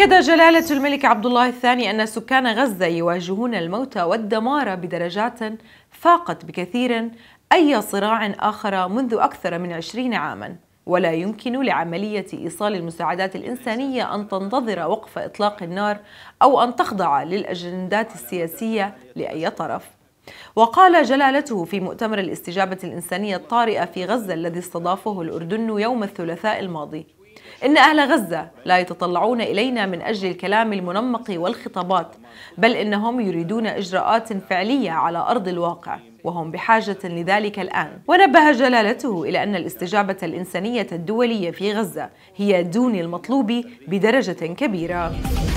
أكد جلالة الملك عبد الله الثاني أن سكان غزة يواجهون الموت والدمار بدرجات فاقت بكثير أي صراع آخر منذ أكثر من عشرين عاماً ولا يمكن لعملية إيصال المساعدات الإنسانية أن تنتظر وقف إطلاق النار أو أن تخضع للأجندات السياسية لأي طرف وقال جلالته في مؤتمر الاستجابة الإنسانية الطارئة في غزة الذي استضافه الأردن يوم الثلاثاء الماضي إن أهل غزة لا يتطلعون إلينا من أجل الكلام المنمق والخطابات بل إنهم يريدون إجراءات فعلية على أرض الواقع وهم بحاجة لذلك الآن ونبه جلالته إلى أن الاستجابة الإنسانية الدولية في غزة هي دون المطلوب بدرجة كبيرة